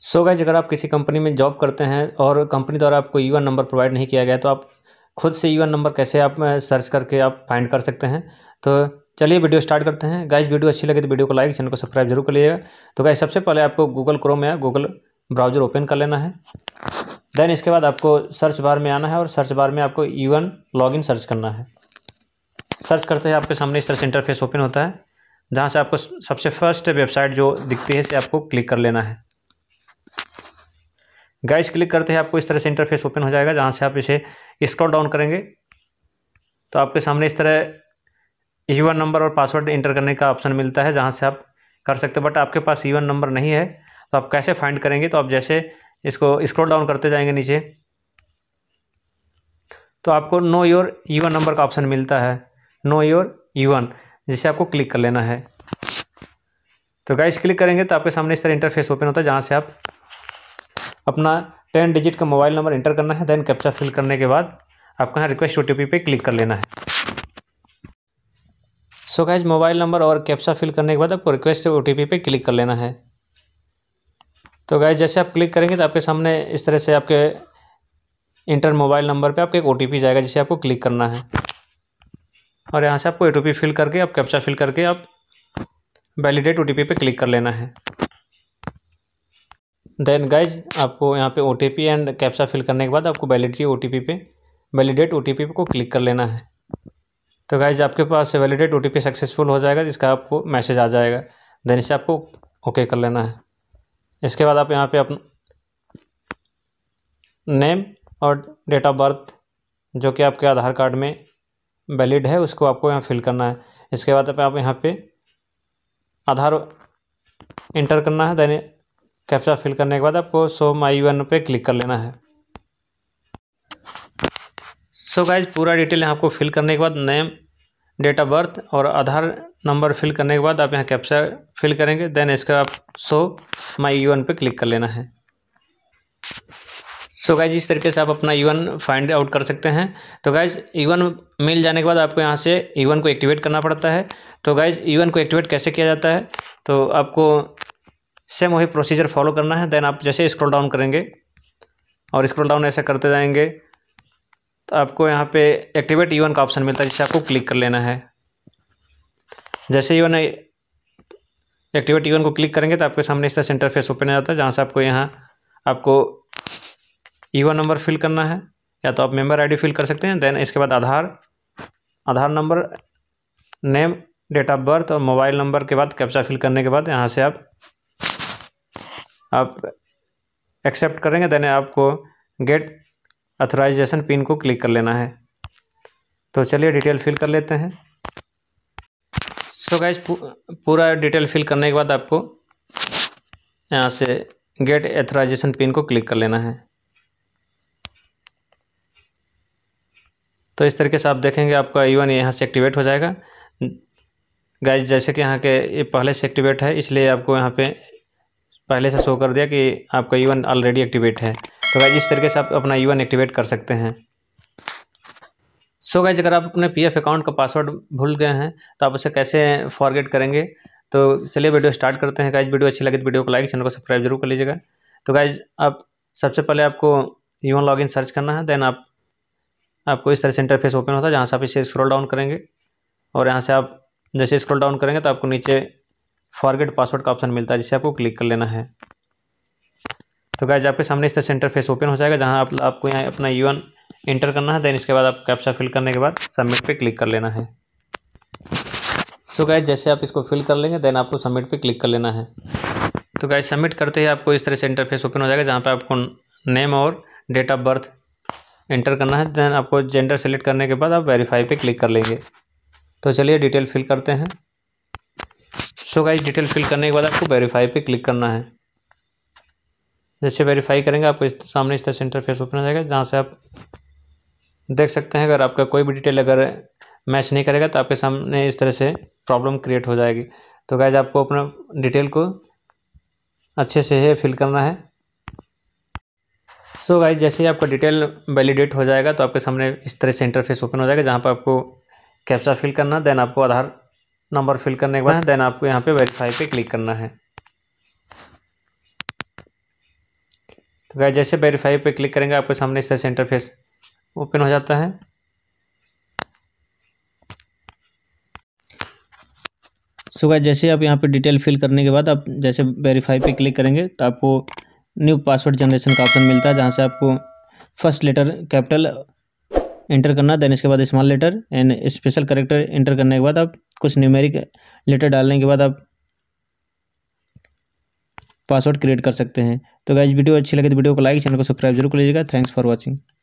सो so guys अगर आप किसी कंपनी में जॉब करते हैं और कंपनी द्वारा आपको यू नंबर प्रोवाइड नहीं किया गया तो आप खुद से यू e नंबर कैसे आप सर्च करके आप फाइंड कर सकते हैं तो चलिए वीडियो स्टार्ट करते हैं गाइज वीडियो अच्छी लगे तो वीडियो को लाइक चैनल को सब्सक्राइब जरूर कर लीजिएगा तो गाइज सबसे पहले आपको गूगल क्रोम या गूगल ब्राउजर ओपन कर लेना है देन इसके बाद आपको सर्च बार में आना है और सर्च बार में आपको यू एन लॉगिन सर्च करना है सर्च करते हैं आपके सामने इस तरह से इंटरफेस ओपन होता है जहाँ से आपको सबसे फर्स्ट वेबसाइट जो दिखती है इसे आपको क्लिक कर लेना है गाइस क्लिक करते हैं आपको इस तरह से इंटरफेस ओपन हो जाएगा जहाँ से आप इसे स्क्रॉल डाउन करेंगे तो आपके सामने इस तरह यूआर e नंबर और पासवर्ड इंटर करने का ऑप्शन मिलता है जहाँ से आप कर सकते बट आपके पास यूआर e नंबर नहीं है तो आप कैसे फाइंड करेंगे तो आप जैसे इसको स्क्रॉल डाउन करते जाएंगे नीचे तो आपको नो योर यूआर नंबर का ऑप्शन मिलता है नो योर यूआर जिसे आपको क्लिक कर लेना है तो गाइस क्लिक करेंगे तो आपके सामने इस तरह इंटरफेस ओपन होता है जहाँ से आप अपना टेन डिजिट का मोबाइल नंबर इंटर करना है देन कैप्चा फिल करने के बाद आपको यहाँ रिक्वेस्ट ओ पे क्लिक कर लेना है so so guys mobile number और कैप्चा फिल करने के बाद आपको रिक्वेस्ट ओ पे क्लिक कर लेना है तो गाइज जैसे आप क्लिक करेंगे तो आपके सामने इस तरह से आपके इंटर मोबाइल नंबर पे आपके एक ओ जाएगा जिसे आपको क्लिक करना है और यहाँ से आपको पी फिल करके आप कैप्चा फिल करके आप वैलिडेट ओ पे क्लिक कर लेना है देन गाइज आपको यहाँ पे ओ एंड कैप्सा फिल करने के बाद आपको वैलिडिटी ओ पे वैलिडेट ओ पे को क्लिक कर लेना है तो गाइज आपके पास वैलिडेट ओ सक्सेसफुल हो जाएगा जिसका आपको मैसेज आ जाएगा देन इसे आपको ओके कर लेना है इसके बाद आप यहाँ पे अपना नेम और डेट ऑफ बर्थ जो कि आपके आधार कार्ड में वैलिड है उसको आपको यहाँ फिल करना है इसके बाद आप यहाँ पे आधार इंटर करना है देन कैप्चा फिल करने के बाद आपको सो माई वन पे क्लिक कर लेना है सो so गाइज पूरा डिटेल यहाँ आपको फिल करने के बाद नेम डेट ऑफ बर्थ और आधार नंबर फिल करने के बाद आप यहाँ कैप्चा फिल करेंगे देन इसका आप सो माई यून पे क्लिक कर लेना है सो so गाइज इस तरीके से आप अपना यून फाइंड आउट कर सकते हैं तो गाइज यून e मिल जाने के बाद आपको यहाँ से यून e को एक्टिवेट करना पड़ता है तो गाइज एन e को एक्टिवेट कैसे किया जाता है तो आपको सेम वही प्रोसीजर फॉलो करना है देन आप जैसे स्क्रॉल डाउन करेंगे और स्क्रॉल डाउन ऐसा करते जाएंगे तो आपको यहाँ पे एक्टिवेट ई e का ऑप्शन मिलता है जिसे आपको क्लिक कर लेना है जैसे ई एक्टिवेट ई को क्लिक करेंगे तो आपके सामने इसका सेंटर फेस ओपन आ जाता है जहाँ से आपको यहाँ आपको ई नंबर फिल करना है या तो आप मेम्बर आई फिल कर सकते हैं देन इसके बाद Aadhaar Aadhaar number name date of birth और मोबाइल नंबर के बाद कैप्चा फिल करने के बाद यहाँ से आप आप एक्सेप्ट करेंगे देने आपको गेट अथोराइजेशन पिन को क्लिक कर लेना है तो चलिए डिटेल फिल कर लेते हैं सो so गाइज पूरा डिटेल फिल करने के बाद आपको यहाँ से गेट एथोराइजेशन पिन को क्लिक कर लेना है तो इस तरीके से आप देखेंगे आपका ईवन e यहाँ से एक्टिवेट हो जाएगा गाइज जैसे कि यहाँ के पहले से एक्टिवेट है इसलिए आपको यहाँ पे पहले से शो कर दिया कि आपका ई ऑलरेडी एक्टिवेट है तो गाइज इस तरीके से आप अपना ई एक्टिवेट कर सकते हैं सो गाइज अगर आप अपने पीएफ अकाउंट का पासवर्ड भूल गए हैं तो आप उसे कैसे फॉरगेट करेंगे तो चलिए वीडियो स्टार्ट करते हैं गाइज वीडियो अच्छी लगे तो वीडियो को लाइक चैनल को सब्सक्राइब जरूर कर लीजिएगा तो गाइज आप सबसे पहले आपको यू वन लॉगिन सर्च करना है देन आप आपको इस तरह से इंटरफेस ओपन होता है जहाँ से आप इसे स्क्रॉल डाउन करेंगे और यहाँ से आप जैसे स्क्रॉल डाउन करेंगे तो आपको नीचे फॉरगेट पासवर्ड का ऑप्शन मिलता है जिसे आपको क्लिक कर लेना है तो गाइज आपके सामने इस तरह सेंटर फेस ओपन हो जाएगा जहाँ आप, आपको यहाँ अपना यू एंटर करना है देन इसके बाद आप कैप्चा फिल करने के बाद सबमिट पे क्लिक कर लेना है सो so गाइज जैसे आप इसको फिल कर लेंगे देन आपको सबमिट पे क्लिक कर लेना है तो गाइज सबमिट करते ही आपको इस तरह से इंटरफेस ओपन हो जाएगा जहाँ पर आपको नेम और डेट ऑफ बर्थ एंटर करना है देन आपको जेंडर सेलेक्ट करने के बाद आप वेरीफाई पे क्लिक कर लेंगे तो चलिए डिटेल फिल करते हैं सो गाइज डिटेल फिल करने के बाद आपको वेरीफाई पे क्लिक करना है जैसे वेरीफाई करेंगे आपको इस सामने इस तरह से इंटरफेस ओपन हो जाएगा जहाँ से आप देख सकते हैं अगर आपका कोई भी डिटेल अगर मैच नहीं करेगा तो आपके सामने इस तरह से प्रॉब्लम क्रिएट हो जाएगी तो गाइज आपको अपना डिटेल को अच्छे से फिल करना है सो so गाइज जैसे ही आपका डिटेल वैलिडेट हो जाएगा तो आपके सामने इस तरह से इंटरफेस ओपन हो जाएगा जहाँ पर आपको कैप्चा फिल करना देन आपको आधार नंबर फिल करने के बाद हाँ। देन आपको यहाँ पे वेरीफाई पे क्लिक करना है तो गाय जैसे वेरीफाई पे क्लिक करेंगे आपके सामने इस तरह से इंटरफेस ओपन हो जाता है सो गाय जैसे आप यहाँ पे डिटेल फिल करने के बाद आप जैसे वेरीफाई पे क्लिक करेंगे तो आपको न्यू पासवर्ड जनरेशन का ऑप्शन मिलता है जहाँ से आपको फर्स्ट लेटर कैपिटल एंटर करना देन इसके बाद small letter and special character enter करने के बाद आप कुछ न्यूमेरिक लेटर डालने के बाद आप पासवर्ड क्रिएट कर सकते हैं तो गाइज वीडियो अच्छी लगे तो वीडियो को लाइक चैनल को सब्सक्राइब जरूर कर लीजिएगा थैंक्स फॉर वॉचिंग